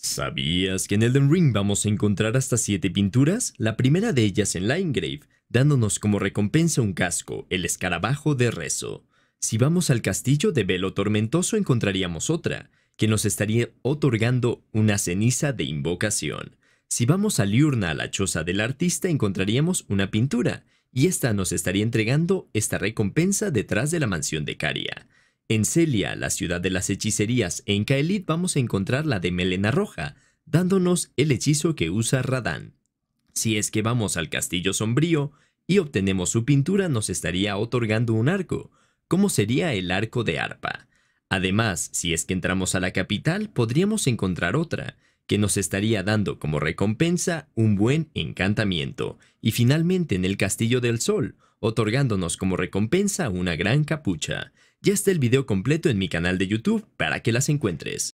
¿Sabías que en Elden Ring vamos a encontrar hasta siete pinturas? La primera de ellas en Linegrave, dándonos como recompensa un casco, el escarabajo de rezo. Si vamos al castillo de Velo Tormentoso encontraríamos otra, que nos estaría otorgando una ceniza de invocación. Si vamos a Liurna, a la choza del artista, encontraríamos una pintura, y esta nos estaría entregando esta recompensa detrás de la mansión de Caria. En Celia, la ciudad de las hechicerías, en Kaelit vamos a encontrar la de Melena Roja, dándonos el hechizo que usa Radán. Si es que vamos al Castillo Sombrío y obtenemos su pintura, nos estaría otorgando un arco, como sería el arco de arpa. Además, si es que entramos a la capital, podríamos encontrar otra, que nos estaría dando como recompensa un buen encantamiento, y finalmente en el Castillo del Sol, otorgándonos como recompensa una gran capucha. Ya está el video completo en mi canal de YouTube para que las encuentres.